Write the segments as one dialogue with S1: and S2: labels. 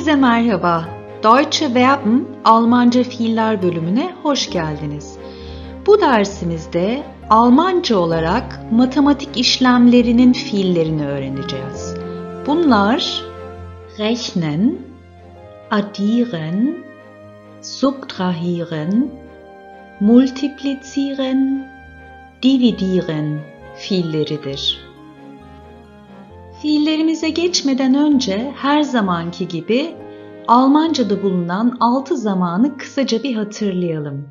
S1: Herkese merhaba. Deutsche Verben Almanca fiiller bölümüne hoş geldiniz. Bu dersimizde Almanca olarak matematik işlemlerinin fiillerini öğreneceğiz. Bunlar rechnen, addieren, subtrahieren, multiplizieren, dividieren fiilleridir. Fiillerimize geçmeden önce her zamanki gibi Almanca'da bulunan altı zamanı kısaca bir hatırlayalım.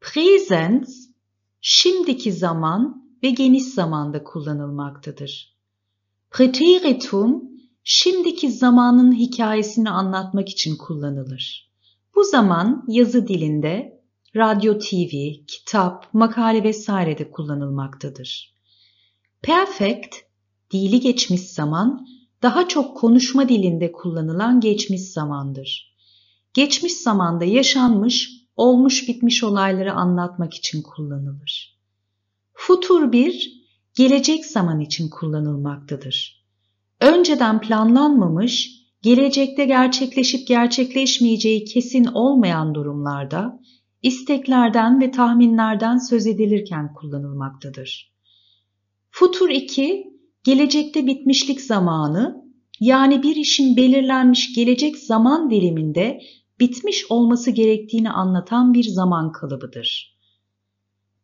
S1: Präsens, şimdiki zaman ve geniş zamanda kullanılmaktadır. Preteritum, şimdiki zamanın hikayesini anlatmak için kullanılır. Bu zaman yazı dilinde radyo, TV, kitap, makale vesairede kullanılmaktadır. Perfect, dili geçmiş zaman daha çok konuşma dilinde kullanılan geçmiş zamandır. Geçmiş zamanda yaşanmış, olmuş bitmiş olayları anlatmak için kullanılır. Futur 1 gelecek zaman için kullanılmaktadır. Önceden planlanmamış, gelecekte gerçekleşip gerçekleşmeyeceği kesin olmayan durumlarda isteklerden ve tahminlerden söz edilirken kullanılmaktadır. Futur 2 gelecekte bitmişlik zamanı yani bir işin belirlenmiş gelecek zaman diliminde bitmiş olması gerektiğini anlatan bir zaman kalıbıdır.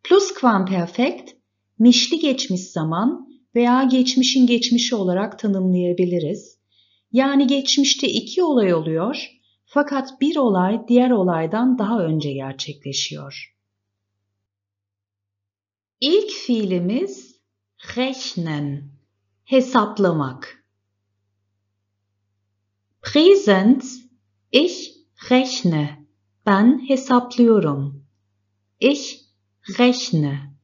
S1: Plusquamperfekt, mişli geçmiş zaman veya geçmişin geçmişi olarak tanımlayabiliriz. Yani geçmişte iki olay oluyor fakat bir olay diğer olaydan daha önce gerçekleşiyor. İlk fiilimiz rechnen hesaplamak. Present, ich rechne. Ben hesaplıyorum. Ich rechne.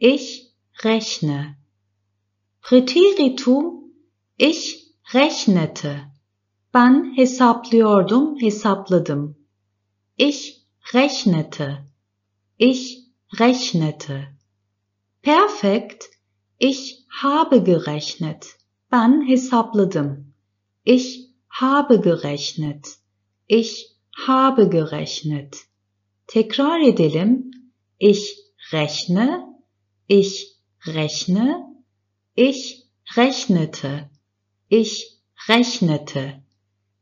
S1: Ich rechne. Präteritum ich rechnete. Ben hesaplıyordum, hesapladım. Ich rechnete. Ich rechnete. Perfekt. Ich habe gerechnet. Ben hesapladım. Ich habe gerechnet. Ich habe gerechnet. Tekrar edelim. Ich rechne. Ich rechne. Ich rechnete. Ich rechnete.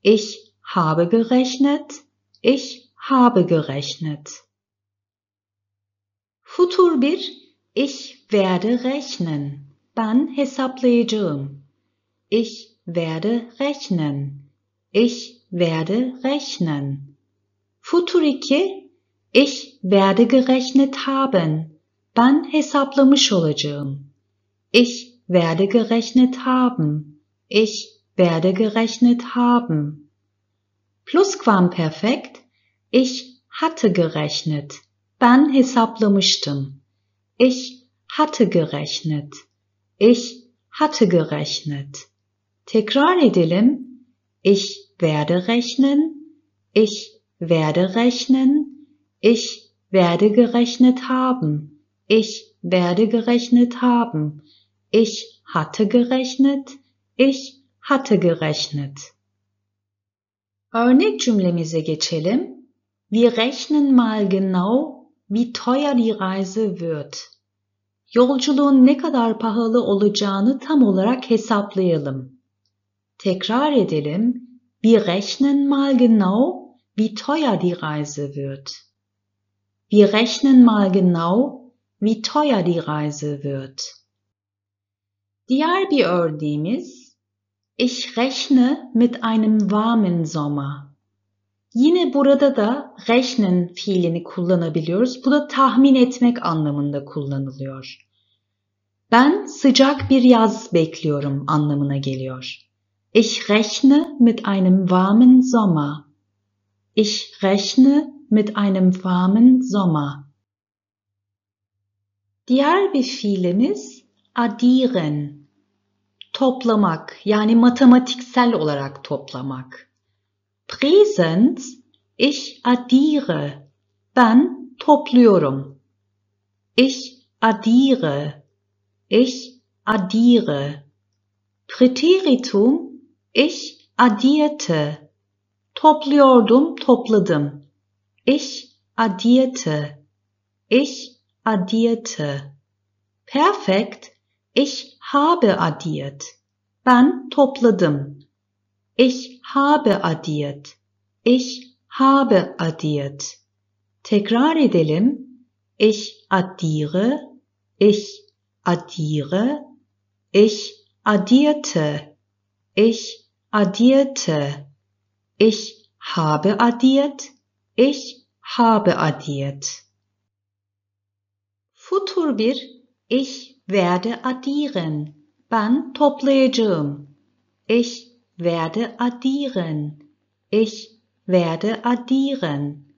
S1: Ich habe gerechnet. Ich habe gerechnet. Futur 1 Ich werde rechnen. Ben hesapleyeceğim. Ich werde rechnen. Ich werde rechnen. Futuriki ich werde gerechnet haben. Ben hesaplamış olacağım. Ich werde gerechnet haben. Ich werde gerechnet haben. Plusquamperfekt ich hatte gerechnet. Ben hesaplamıştım. Ich hatte gerechnet. Ich hatte gerechnet. Tekrar edelim. Ich werde rechnen. Ich werde rechnen. Ich werde gerechnet haben. Ich werde gerechnet haben. Ich hatte gerechnet. Ich hatte gerechnet. Örnek cümlemize geçelim. Wir rechnen mal genau, wie teuer die Reise wird. Yolculuğun ne kadar pahalı olacağını tam olarak hesaplayalım. Tekrar edelim. Wir rechnen mal genau, wie teuer die Reise wird. Wir rechnen mal genau, wie teuer die Reise wird. Diğer bir örneğimiz Ich rechne mit einem warmen Sommer. Yine burada da rechnen fiilini kullanabiliyoruz. Bu da tahmin etmek anlamında kullanılıyor. Ben sıcak bir yaz bekliyorum anlamına geliyor. Ich rechne mit einem warmen Sommer. Ich rechne mit einem warmen Sommer. Diğer bir fiilimiz "addieren". Toplamak yani matematiksel olarak toplamak. Präsens, ich addiere. Dann Toplurum. Ich addiere. Ich addiere. Präteritum, ich addierte. Topluyordum, topladım. Ich addierte. Ich addierte. Perfekt, ich habe addiert. Ben topladım. Ich habe addiert. Ich habe addiert. Tekrar edelim. Ich addiere. Ich addiere. Ich addierte. Ich addierte. Ich habe addiert. Ich habe addiert. Futur bir. Ich werde addieren. Ben toplayacağım. Ich werde addieren. Ich werde addieren.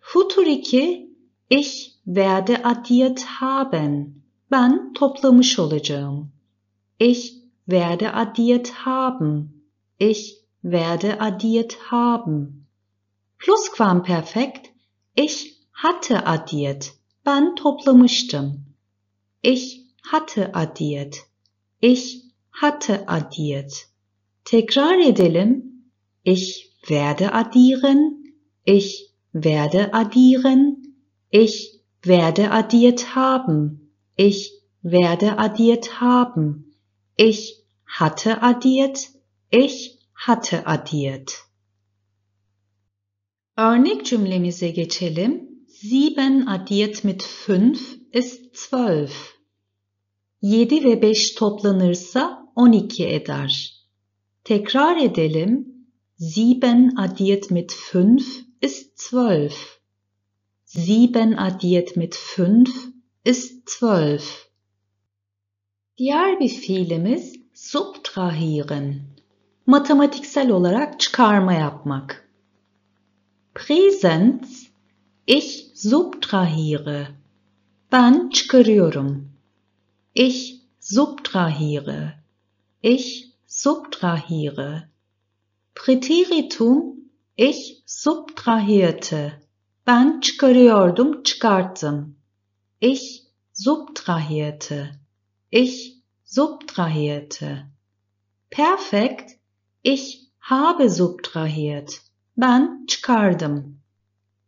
S1: Futuriki ich werde addiert haben. Ben toplamış olacağım. Ich werde addiert haben. Ich werde addiert haben. Plusquamperfekt. Ich hatte addiert. Ben toplamıştım. Ich hatte addiert. Ich hatte addiert. Tekrar edelim. Ich werde addieren. Ich werde addieren. Ich werde addiert haben. Ich werde addiert haben. Ich hatte addiert. Ich hatte addiert. Örnek cümlemize geçelim. Sieben addiert mit fünf ist zwölf. Jede ve 5 toplanırsa 12 eder. Tekrar edelim. 7 addiert mit 5 ist 12. 7 addiert mit 5 ist 12. Diğer bir fiilimiz subtrahieren. Matematiksel olarak çıkarma yapmak. Präsenz. ich subtrahiere. Ben çıkarıyorum. Ich subtrahiere. Ich subtrahiere. Präteritum ich subtrahierte. Ben çıkarıyordum, çıkarttım. Ich subtrahierte. Ich subtrahierte. Perfekt. Ich habe subtrahiert. Ben çıkardım.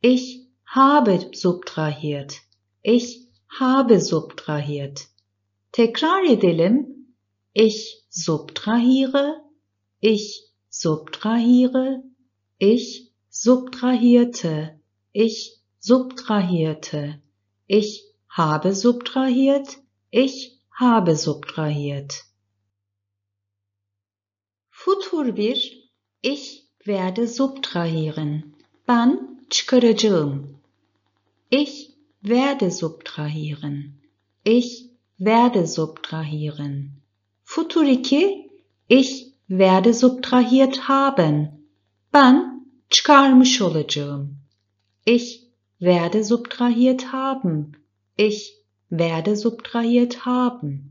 S1: Ich habe subtrahiert. Ich habe subtrahiert. Tekrar edelim. Ich subtrahiere, ich subtrahiere, ich subtrahierte, ich subtrahierte, ich habe subtrahiert, ich habe subtrahiert. Futur bir, ich werde subtrahieren. Ben çıkaracağım. Ich werde subtrahieren. Ich werde subtrahieren futuriki ich werde subtrahiert haben. Ben çıkarmış olacağım. Ich werde subtrahiert haben. Ich werde subtrahiert haben.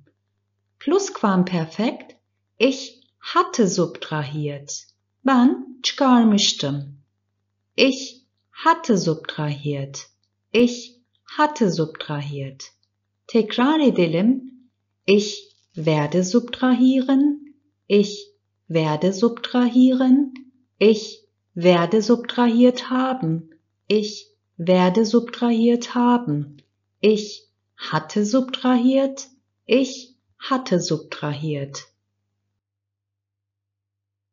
S1: Plusquamperfekt ich hatte subtrahiert. Ben çıkarmıştım. Ich hatte subtrahiert. Ich hatte subtrahiert. Tekrar edelim. Ich werde subtrahieren, ich werde subtrahieren, ich werde subtrahiert haben, ich werde subtrahiert haben, ich hatte subtrahiert, ich hatte subtrahiert.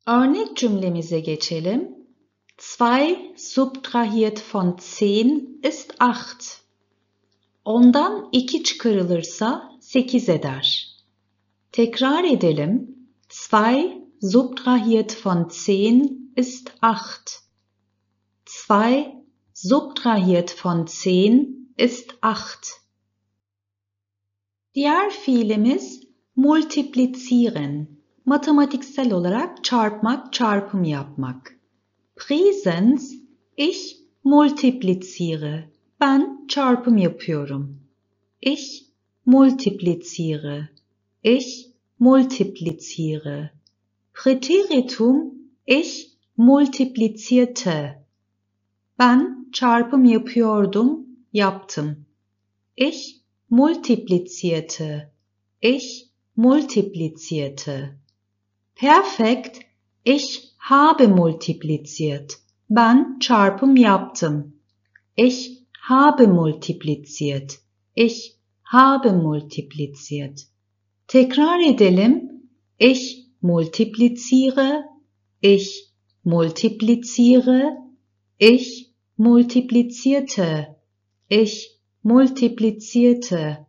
S1: Örnek cümlemize geçelim. 2 subtrahiert von 10 ist 8. Ondan 2 çıkarılırsa 8 eder. Tekrar edelim. 2 subtrahiert von 10 ist 8. 2 subtrahiert von 10 ist 8. Diğer fiilimiz multiplizieren. Matematiksel olarak çarpmak, çarpım yapmak. Presens, ich multipliziere. Ben çarpım yapıyorum. Ich multipliziere ich multipliziere. Präteritum, ich multiplizierte. Ben çarpım yapıyordum, yaptım. Ich multiplizierte. Ich multiplizierte. Perfekt, ich habe multipliziert. Ben çarpım yaptım. Ich habe multipliziert. Ich habe multipliziert. Tekrar edelim. Ich multipliziere, ich multipliziere, ich multiplizierte, ich multiplizierte,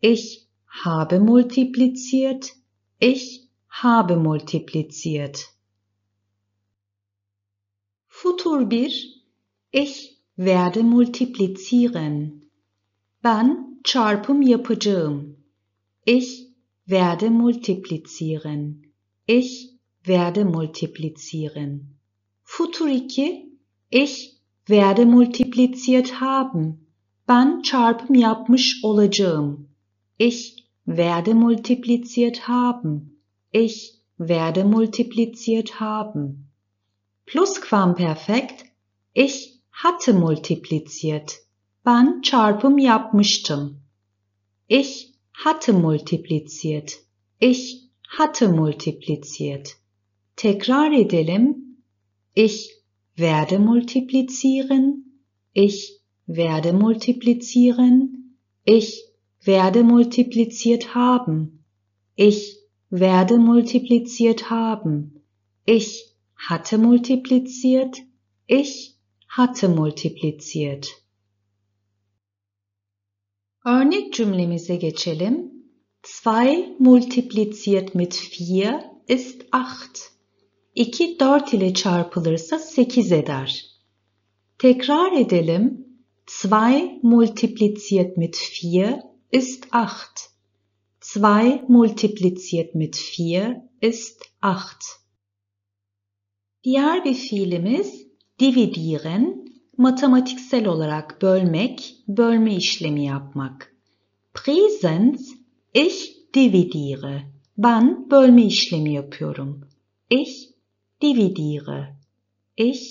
S1: ich habe multipliziert, ich habe multipliziert. Futur bir, Ich werde multiplizieren. Ben çarpım yapacağım. Ich werde multiplizieren. Ich werde multiplizieren. Futuriki, ich werde multipliziert haben. Ben çarpım yapmış olacağım. Ich werde multipliziert haben. Ich werde multipliziert haben. Plusquamperfekt, ich hatte multipliziert. Ben çarpım yapmıştım. Ich hatte multipliziert. Ich hatte multipliziert. Tekrar edelim. Ich werde multiplizieren. Ich werde multiplizieren. Ich werde multipliziert haben. Ich werde multipliziert haben. Ich hatte multipliziert. Ich hatte multipliziert. Örnek cümlemize geçelim. 2 multipliziert mit 4 ist 8. 2 4 ile çarpılırsa 8 eder. Tekrar edelim. 2 multipliziert mit 4 ist 8. 2 multipliziert mit 4 ist 8. Diğer bir fiilimiz dividieren matematiksel olarak bölmek, bölme işlemi yapmak. Präsens, ich dividiere. Ben bölme işlemi yapıyorum. Ich dividiere. Ich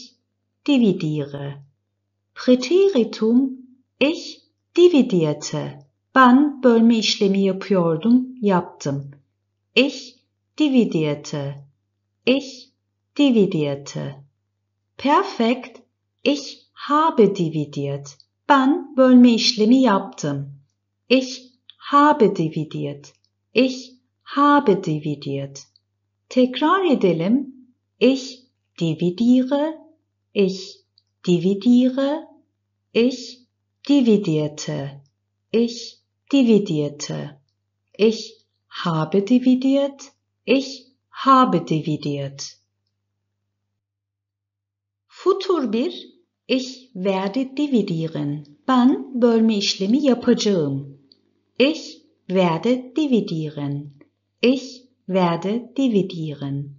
S1: dividiere. Präteritum, ich dividierte. Ben bölme işlemi yapıyordum, yaptım. Ich dividierte. Ich dividierte. Perfekt, ich habe dividiert. Ben bölme işlemi yaptım. Ich habe dividiert. Ich habe dividiert. Tekrar edelim. Ich dividiere. Ich dividiere. Ich dividierte. Ich dividierte. Ich habe dividiert. Ich habe dividiert. Futur 1 Ich werde dividieren. Ben bölme işlemi yapacağım. Ich werde dividieren. Ich werde dividieren.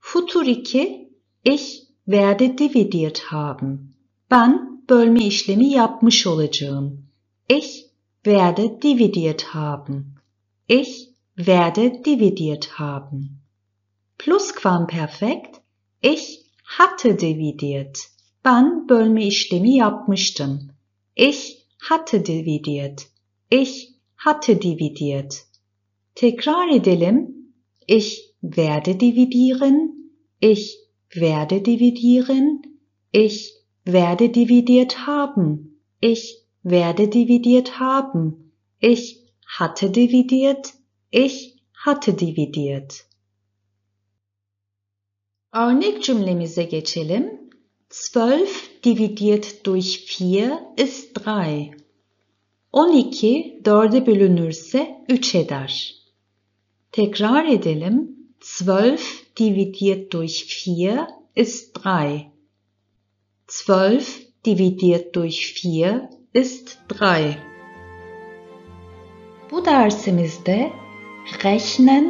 S1: Futur 2 Ich werde dividiert haben. Ben bölme işlemi yapmış olacağım. Ich werde dividiert haben. Ich werde dividiert haben. Plusquamperfekt. Ich hatte dividiert. Ben bölme işlemi yapmıştım. Ich eh, hatte dividiert. Ich eh, hatte dividiert. Tekrar edelim. Ich eh, werde dividieren. Ich werde dividieren. Ich werde dividiert haben. Ich werde dividiert haben. Ich hatte dividiert. Ich hatte dividiert. Örnek cümlemize geçelim. Zwölf dividiert durch vier ist drei. On iki dörde bölünürse üç eder. Tekrar edelim. Zwölf dividiert durch vier ist drei. Zwölf dividiert durch vier ist drei. Bu dersimizde rechnen,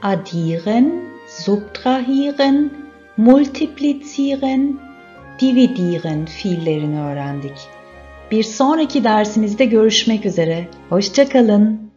S1: addieren, subtrahieren, multiplizieren, Pivi Deer'in fiillerini öğrendik. Bir sonraki dersimizde görüşmek üzere. Hoşçakalın.